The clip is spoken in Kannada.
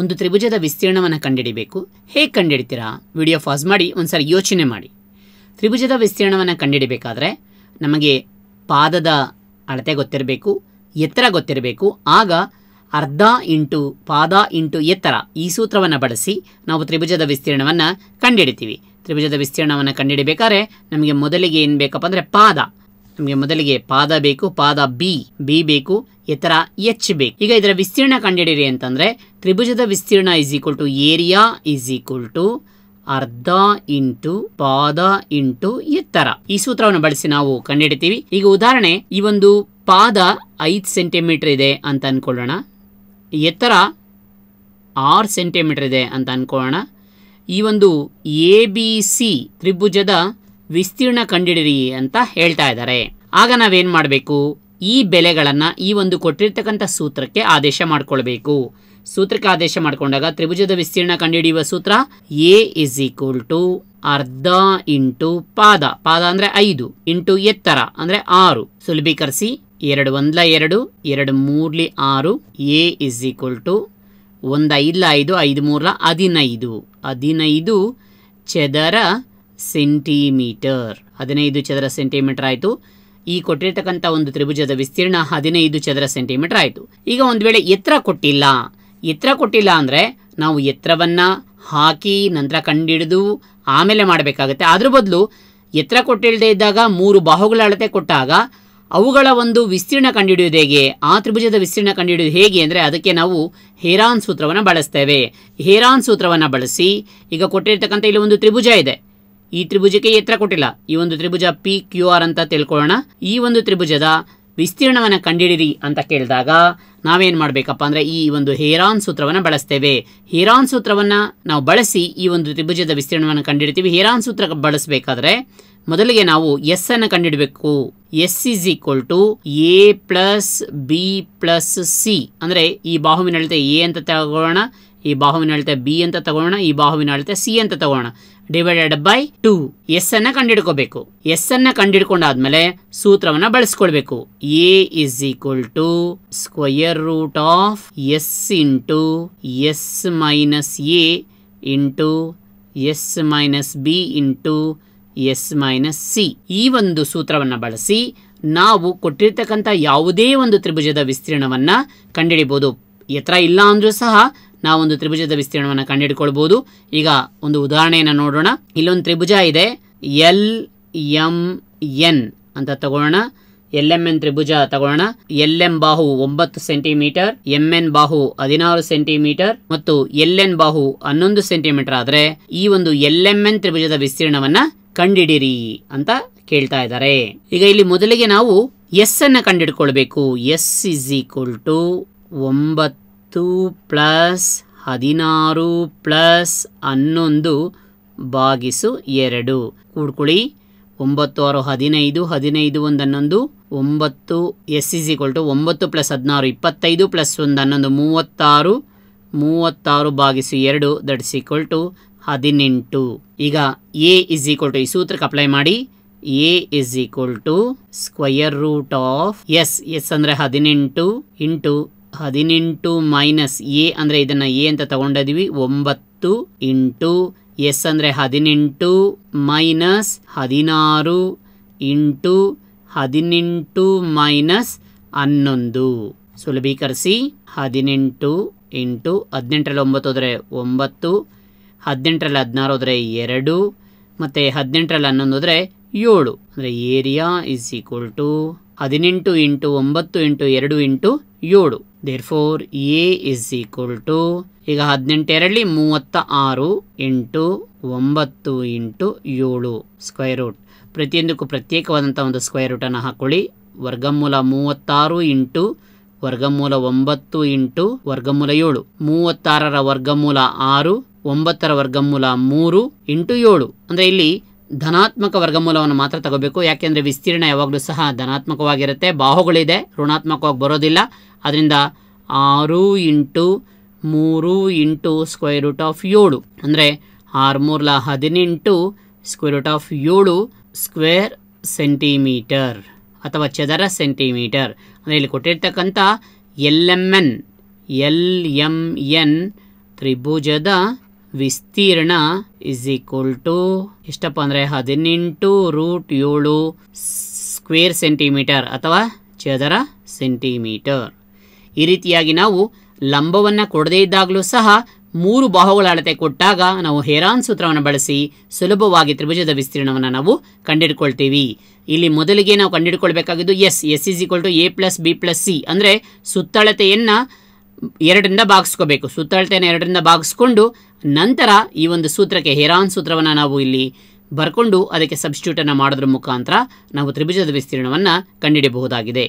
ಒಂದು ತ್ರಿಭುಜದ ವಿಸ್ತೀರ್ಣವನ್ನು ಕಂಡುಹಿಡಿಬೇಕು ಹೇಗೆ ಕಂಡುಹಿಡ್ತೀರಾ ವಿಡಿಯೋ ಫಾಸ್ ಮಾಡಿ ಒಂದು ಸಾರಿ ಯೋಚನೆ ಮಾಡಿ ತ್ರಿಭುಜದ ವಿಸ್ತೀರ್ಣವನ್ನು ಕಂಡುಹಿಡಬೇಕಾದ್ರೆ ನಮಗೆ ಪಾದದ ಅಳತೆ ಗೊತ್ತಿರಬೇಕು ಎತ್ತರ ಗೊತ್ತಿರಬೇಕು ಆಗ ಅರ್ಧ ಇಂಟು ಪಾದ ಇಂಟು ಎತ್ತರ ಈ ಸೂತ್ರವನ್ನು ಬಳಸಿ ನಾವು ತ್ರಿಭುಜದ ವಿಸ್ತೀರ್ಣವನ್ನು ಕಂಡಿಡಿತೀವಿ ತ್ರಿಭುಜದ ವಿಸ್ತೀರ್ಣವನ್ನು ಕಂಡುಹಿಡಬೇಕಾದ್ರೆ ನಮಗೆ ಮೊದಲಿಗೆ ಏನು ಬೇಕಪ್ಪ ಅಂದರೆ ಪಾದ ನಮಗೆ ಮೊದಲಿಗೆ ಪಾದ ಬೇಕು ಪಾದ ಬಿ ಬಿ ಬೇಕು ಎತ್ತರ ಎಚ್ ಬೇಕು ಈಗ ಇದರ ವಿಸ್ತೀರ್ಣ ಕಂಡುಹಿಡಿಯಿರಿ ಅಂತಂದ್ರೆ ತ್ರಿಭುಜದ ವಿಸ್ತೀರ್ಣ is equal to area is equal to ಅರ್ಧ ಇಂಟು ಪಾದ ಇಂಟು ಎತ್ತರ ಈ ಸೂತ್ರವನ್ನು ಬಳಸಿ ನಾವು ಕಂಡುಹಿಡಿತೀವಿ ಈಗ ಉದಾಹರಣೆ ಈ ಒಂದು ಪಾದ ಐದು ಸೆಂಟಿಮೀಟರ್ ಇದೆ ಅಂತ ಅನ್ಕೊಳ್ಳೋಣ ಎತ್ತರ ಆರು ಸೆಂಟಿಮೀಟರ್ ಇದೆ ಅಂತ ಅನ್ಕೊಳ್ಳೋಣ ಈ ಒಂದು ಎ ಬಿ ಸಿ ತ್ರಿಭುಜದ ವಿಸ್ತೀರ್ಣ ಕಂಡಿಡಿರಿ ಅಂತ ಹೇಳ್ತಾ ಇದ್ದಾರೆ ಆಗ ನಾವೇನ್ ಮಾಡಬೇಕು ಈ ಬೆಲೆಗಳನ್ನ ಈ ಒಂದು ಕೊಟ್ಟಿರ್ತಕ್ಕಂಥ ಸೂತ್ರಕ್ಕೆ ಆದೇಶ ಮಾಡಿಕೊಳ್ಬೇಕು ಸೂತ್ರಕ್ಕೆ ಆದೇಶ ಮಾಡಿಕೊಂಡಾಗ ತ್ರಿಭುಜದ ವಿಸ್ತೀರ್ಣ ಕಂಡುಹಿಡಿಯುವ ಸೂತ್ರ ಎ ಇಸ್ ಈಕ್ವಲ್ ಟು ಅರ್ಧ ಇಂಟು ಪಾದ ಪಾದ ಅಂದ್ರೆ ಐದು ಇಂಟು ಎತ್ತರ ಅಂದ್ರೆ ಆರು ಸುಲಭೀಕರಿಸಿ ಎರಡು ಒಂದ್ಲ ಎರಡು ಎರಡು ಮೂರ್ಲಿ ಆರು ಎ ಇಸ್ ಈಕ್ವಲ್ ಟು ಒಂದ್ ಐದ್ಲ ಐದು ಐದು ಮೂರ್ಲ ಹದಿನೈದು ಹದಿನೈದು ಚದರ ಸೆಂಟಿಮೀಟರ್ ಹದಿನೈದು ಚದರ ಸೆಂಟಿಮೀಟರ್ ಆಯಿತು ಈ ಕೊಟ್ಟಿರ್ತಕ್ಕಂಥ ಒಂದು ತ್ರಿಭುಜದ ವಿಸ್ತೀರ್ಣ ಹದಿನೈದು ಚದರ ಸೆಂಟಿಮೀಟರ್ ಆಯಿತು ಈಗ ಒಂದು ವೇಳೆ ಎತ್ತರ ಕೊಟ್ಟಿಲ್ಲ ಎತ್ತರ ಕೊಟ್ಟಿಲ್ಲ ಅಂದರೆ ನಾವು ಎತ್ತರವನ್ನು ಹಾಕಿ ನಂತರ ಕಂಡಿಡಿದು ಆಮೇಲೆ ಮಾಡಬೇಕಾಗುತ್ತೆ ಅದ್ರ ಬದಲು ಎತ್ತರ ಕೊಟ್ಟಿಲ್ಲದೆ ಇದ್ದಾಗ ಮೂರು ಬಾಹುಗಳ ಅಳತೆ ಕೊಟ್ಟಾಗ ಅವುಗಳ ಒಂದು ವಿಸ್ತೀರ್ಣ ಕಂಡುಹಿಡಿಯೋದು ಹೇಗೆ ಆ ತ್ರಿಭುಜದ ವಿಸ್ತೀರ್ಣ ಕಂಡುಹಿಡಿಯೋದು ಹೇಗೆ ಅಂದರೆ ಅದಕ್ಕೆ ನಾವು ಹೇರಾನ್ ಸೂತ್ರವನ್ನು ಬಳಸ್ತೇವೆ ಹೇರಾನ್ ಸೂತ್ರವನ್ನು ಬಳಸಿ ಈಗ ಕೊಟ್ಟಿರ್ತಕ್ಕಂಥ ಇಲ್ಲಿ ಒಂದು ತ್ರಿಭುಜ ಇದೆ ಈ ತ್ರಿಭುಜಕ್ಕೆ ಎತ್ತರ ಕೊಟ್ಟಿಲ್ಲ ಈ ಒಂದು ತ್ರಿಭುಜ ಪಿ ಕ್ಯೂ ಆರ್ ಅಂತ ತಿಳ್ಕೊಳ್ಳೋಣ ಈ ಒಂದು ತ್ರಿಭುಜದ ವಿಸ್ತೀರ್ಣವನ್ನು ಕಂಡಿಡಿರಿ ಅಂತ ಕೇಳಿದಾಗ ನಾವೇನು ಮಾಡಬೇಕಪ್ಪ ಅಂದರೆ ಈ ಒಂದು ಹೇರಾನ್ ಸೂತ್ರವನ್ನು ಬಳಸ್ತೇವೆ ಹೇರಾನ್ ಸೂತ್ರವನ್ನು ನಾವು ಬಳಸಿ ಈ ಒಂದು ತ್ರಿಭುಜದ ವಿಸ್ತೀರ್ಣವನ್ನು ಕಂಡಿಡ್ತೀವಿ ಹೇರಾನ್ ಸೂತ್ರ ಬಳಸಬೇಕಾದ್ರೆ ಮೊದಲಿಗೆ ನಾವು ಎಸ್ ಅನ್ನು ಕಂಡಿಡಬೇಕು s is equal to A plus B plus C ಅಂದರೆ ಈ ಬಾಹುವಿನಳತೆ ಎ ಅಂತ ತಗೊಳ್ಳೋಣ ಈ ಬಾಹುವಿನ ಅಳತೆ ಬಿ ಅಂತ ತಗೋಣ ಈ ಬಾಹುವಿನ ಅಳತೆ ಸಿ ಅಂತ ತಗೋಣ ಡಿವೈಡೆಡ್ ಬೈ ಟೂ ಎಸ್ ಅನ್ನ ಕಂಡಿಡ್ಕೋಬೇಕು ಎಸ್ ಅನ್ನ ಕಂಡಿಡ್ಕೊಂಡಾದ್ಮೇಲೆ ಸೂತ್ರವನ್ನ ಬಳಸ್ಕೊಳ್ಬೇಕು a is equal to square root of s into s minus a into s minus b into s minus c ಈ ಒಂದು ಸೂತ್ರವನ್ನು ಬಳಸಿ ನಾವು ಕೊಟ್ಟಿರ್ತಕ್ಕಂಥ ಯಾವುದೇ ಒಂದು ತ್ರಿಭುಜದ ವಿಸ್ತೀರ್ಣವನ್ನು ಕಂಡುಹಿಡಿಬೋದು ಎತ್ತರ ಇಲ್ಲ ಅಂದರೂ ಸಹ ನಾವೊಂದು ತ್ರಿಭುಜದ ವಿಸ್ತೀರ್ಣವನ್ನು ಕಂಡುಹಿಡ್ಕೊಳ್ಬಹುದು ಈಗ ಒಂದು ಉದಾಹರಣೆಯನ್ನು ನೋಡೋಣ ಇಲ್ಲೊಂದು ತ್ರಿಭುಜ ಇದೆ ಎಲ್ ಎಂ ಎನ್ ಅಂತ ತಗೊಳ್ಳೋಣ ಎಲ್ ಎಂ ಎನ್ ತ್ರಿಭುಜ ತಗೊಳ್ಳೋಣ ಎಲ್ ಎಂ ಬಾಹು ಒಂಬತ್ತು ಸೆಂಟಿಮೀಟರ್ ಎಂ ಎನ್ ಬಾಹು ಹದಿನಾರು ಸೆಂಟಿಮೀಟರ್ ಮತ್ತು ಎಲ್ ಎನ್ ಬಾಹು ಹನ್ನೊಂದು ಸೆಂಟಿಮೀಟರ್ ಆದರೆ ಈ ಒಂದು ಎಲ್ ಎಂ ಎನ್ ತ್ರಿಭುಜದ ವಿಸ್ತೀರ್ಣವನ್ನ ಕಂಡಿಡಿರಿ ಅಂತ ಕೇಳ್ತಾ ಇದ್ದಾರೆ ಈಗ ಇಲ್ಲಿ ಮೊದಲಿಗೆ ನಾವು ಎಸ್ ಅನ್ನ ಕಂಡಿಡ್ಕೊಳ್ಬೇಕು ಎಸ್ ಇಸ್ ಈಕ್ವಲ್ ಟು ಒಂಬತ್ತು ಹತ್ತು ಪ್ಲಸ್ ಹದಿನಾರು ಪ್ಲಸ್ ಹನ್ನೊಂದು ಭಾಗಿಸು ಎರಡು ಕೂಡ್ಕೊಳ್ಳಿ ಒಂಬತ್ತು ಆರು ಹದಿನೈದು ಹದಿನೈದು ಒಂದು ಹನ್ನೊಂದು ಒಂಬತ್ತು ಎಸ್ ಇಸ್ ಈಕ್ವಲ್ ಟು ಒಂಬತ್ತು ಪ್ಲಸ್ ಹದಿನಾರು ಇಪ್ಪತ್ತೈದು ಪ್ಲಸ್ ಒಂದು ಹನ್ನೊಂದು ಮೂವತ್ತಾರು ಮೂವತ್ತಾರು ಭಾಗಿಸು ಎರಡು ಇಸ್ ಈಕ್ವಲ್ ಟು ಹದಿನೆಂಟು ಈಗ ಎ ಇಸ್ ಈಕ್ವಲ್ ಟು ಈ ಸೂತ್ರಕ್ಕೆ ಅಪ್ಲೈ ಮಾಡಿ a is equal to square root of s s ಅಂದರೆ ಹದಿನೆಂಟು ಇಂಟು ಹದಿನೆಂಟು ಮೈನಸ್ ಎ ಅಂದರೆ ಇದನ್ನು ಎ ಅಂತ ತಗೊಂಡಿದ್ದೀವಿ ಒಂಬತ್ತು ಇಂಟು ಎಸ್ ಅಂದರೆ ಹದಿನೆಂಟು ಮೈನಸ್ ಹದಿನಾರು ಇಂಟು ಹದಿನೆಂಟು ಮೈನಸ್ ಹನ್ನೊಂದು ಸುಲಭೀಕರಿಸಿ ಹದಿನೆಂಟು ಎಂಟು ಹದಿನೆಂಟರಲ್ಲಿ ಒಂಬತ್ತು ಹೋದರೆ ಒಂಬತ್ತು ಹದಿನೆಂಟರಲ್ಲಿ ಹದಿನಾರು ಹೋದರೆ ಎರಡು ಮತ್ತು ಹದಿನೆಂಟರಲ್ಲಿ ಹನ್ನೊಂದು ಹೋದರೆ ಏಳು ಅಂದರೆ ಏರಿಯಾ ಇಸ್ ಈಕ್ವಲ್ ಟು ಹದಿನೆಂಟು ಇಂಟು ಒಂಬತ್ತು ಇಂಟು ಎರಡು ಇಂಟು ಏಳು therefore a is equal to ಈಗ ಹದಿನೆಂಟೆರಡಲ್ಲಿ ಮೂವತ್ತ ಆರು ಎಂಟು ಒಂಬತ್ತು ಇಂಟು ಏಳು ಸ್ಕ್ವೇರ್ ರೂಟ್ ಪ್ರತಿಯೊಂದಕ್ಕೂ ಪ್ರತ್ಯೇಕವಾದಂಥ ಒಂದು ಸ್ಕ್ವೇರ್ ರೂಟನ್ನು ಹಾಕೊಳ್ಳಿ ವರ್ಗಮೂಲ ಮೂವತ್ತಾರು ಇಂಟು ವರ್ಗಮೂಲ ಒಂಬತ್ತು ಇಂಟು ವರ್ಗಮೂಲ ಏಳು ಮೂವತ್ತಾರರ ವರ್ಗಮೂಲ ಆರು ಒಂಬತ್ತರ ವರ್ಗಮೂಲ ಮೂರು ಇಂಟು ಏಳು ಅಂದರೆ ಇಲ್ಲಿ ಧನಾತ್ಮಕ ವರ್ಗಮೂಲವನ್ನು ಮಾತ್ರ ತಗೋಬೇಕು ಯಾಕೆಂದರೆ ವಿಸ್ತೀರ್ಣ ಯಾವಾಗಲೂ ಸಹ ಧನಾತ್ಮಕವಾಗಿರುತ್ತೆ ಬಾಹುಗಳಿದೆ ಋಣಾತ್ಮಕವಾಗಿ ಬರೋದಿಲ್ಲ ಅದರಿಂದ ಆರು ಇಂಟು ಮೂರು ಇಂಟು ಸ್ಕ್ವೇರ್ ರೂಟ್ ಆಫ್ ಏಳು ಅಂದರೆ ಆರು ಮೂರ್ಲ ಹದಿನೆಂಟು ಸ್ಕ್ವೇರ್ ರೂಟ್ ಆಫ್ ಏಳು ಸ್ಕ್ವೇರ್ ಸೆಂಟಿಮೀಟರ್ ಅಥವಾ ಚದರ ಸೆಂಟಿಮೀಟರ್ ಅಂದರೆ ಇಲ್ಲಿ ಕೊಟ್ಟಿರ್ತಕ್ಕಂಥ L M N L M N ತ್ರಿಭುಜದ ವಿಸ್ತೀರ್ಣ ಇಸ್ ಈಕ್ವಲ್ ಟು ಎಷ್ಟಪ್ಪ ಅಂದರೆ ಹದಿನೆಂಟು ರೂಟ್ ಏಳು ಸ್ಕ್ವೇರ್ ಸೆಂಟಿಮೀಟರ್ ಅಥವಾ ಚದರ ಸೆಂಟಿಮೀಟರ್ ಈ ರೀತಿಯಾಗಿ ನಾವು ಲಂಬವನ್ನು ಕೊಡದೇ ಇದ್ದಾಗಲೂ ಸಹ ಮೂರು ಬಾಹುಗಳ ಅಳತೆ ಕೊಟ್ಟಾಗ ನಾವು ಹೇರಾನ್ ಸೂತ್ರವನ್ನು ಬಳಸಿ ಸುಲಭವಾಗಿ ತ್ರಿಭುಜದ ವಿಸ್ತೀರ್ಣವನ್ನು ನಾವು ಕಂಡಿಡ್ಕೊಳ್ತೀವಿ ಇಲ್ಲಿ ಮೊದಲಿಗೆ ನಾವು ಕಂಡಿಡ್ಕೊಳ್ಬೇಕಾಗಿದ್ದು S S is equal to A plus B plus C ಅಂದರೆ ಸುತ್ತಳತೆಯನ್ನು ಎರಡರಿಂದ ಭಾಗಿಸ್ಕೋಬೇಕು ಸುತ್ತಳತೆಯನ್ನು ಎರಡರಿಂದ ಭಾಗಿಸ್ಕೊಂಡು ನಂತರ ಈ ಒಂದು ಸೂತ್ರಕ್ಕೆ ಹೆರಾನ್ ಸೂತ್ರವನ್ನು ನಾವು ಇಲ್ಲಿ ಬರ್ಕೊಂಡು ಅದಕ್ಕೆ ಸಬ್ಸ್ಟ್ಯೂಟನ್ನು ಮಾಡೋದ್ರ ಮುಖಾಂತರ ನಾವು ತ್ರಿಭುಜದ ವಿಸ್ತೀರ್ಣವನ್ನು ಕಂಡುಹಿಡಿಯಬಹುದಾಗಿದೆ